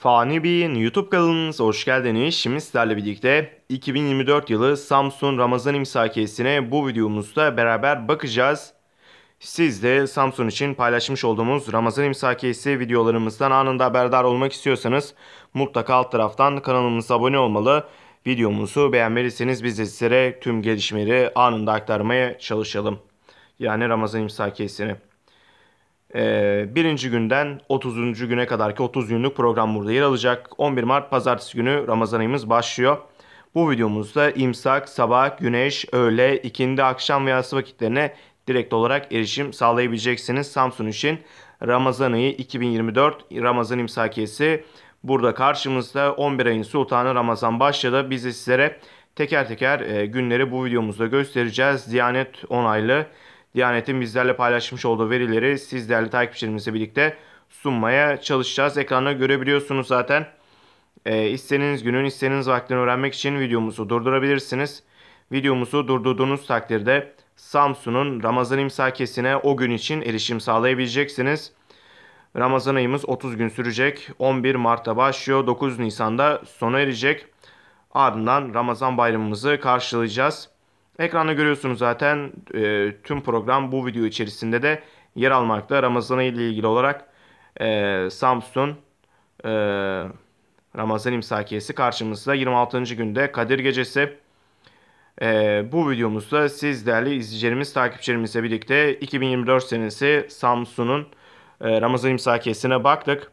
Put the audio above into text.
Fani Bey'in YouTube kanalınıza hoş geldiniz. Şimdi sizlerle birlikte 2024 yılı Samsun Ramazan imsakiyesine bu videomuzda beraber bakacağız. Siz de Samsun için paylaşmış olduğumuz Ramazan imsakiyesi videolarımızdan anında haberdar olmak istiyorsanız mutlaka alt taraftan kanalımıza abone olmalı. Videomuzu beğenmelisiniz. biz de sizlere tüm gelişmeleri anında aktarmaya çalışalım. Yani Ramazan imsakiyesini. Ee, birinci günden 30. güne kadar ki 30 günlük program burada yer alacak. 11 Mart pazartesi günü Ramazan ayımız başlıyor. Bu videomuzda imsak, sabah, güneş, öğle, ikindi, akşam ve yatsı vakitlerine direkt olarak erişim sağlayabileceksiniz. Samsun için Ramazan ayı 2024 Ramazan imsakiyesi burada karşımızda 11 ayın sultanı Ramazan başladı. Biz de sizlere teker teker e, günleri bu videomuzda göstereceğiz. Diyanet onaylı Diyanet'in bizlerle paylaşmış olduğu verileri sizlerle takipçilerimizle birlikte sunmaya çalışacağız. Ekranda görebiliyorsunuz zaten. E, istediğiniz günün istediğiniz vaktini öğrenmek için videomuzu durdurabilirsiniz. Videomuzu durdurduğunuz takdirde Samsun'un Ramazan imsakesine o gün için erişim sağlayabileceksiniz. Ramazan ayımız 30 gün sürecek. 11 Mart'ta başlıyor. 9 Nisan'da sona erecek. Ardından Ramazan bayramımızı karşılayacağız. Ekranda görüyorsunuz zaten e, tüm program bu video içerisinde de yer almakta. Ramazan ayı ile ilgili olarak e, Samsun e, Ramazan imsakiyesi karşımızda 26. günde Kadir Gecesi. E, bu videomuzda siz değerli izleyicilerimiz, takipçilerimizle birlikte 2024 senesi Samsun'un e, Ramazan imsakiyesine baktık.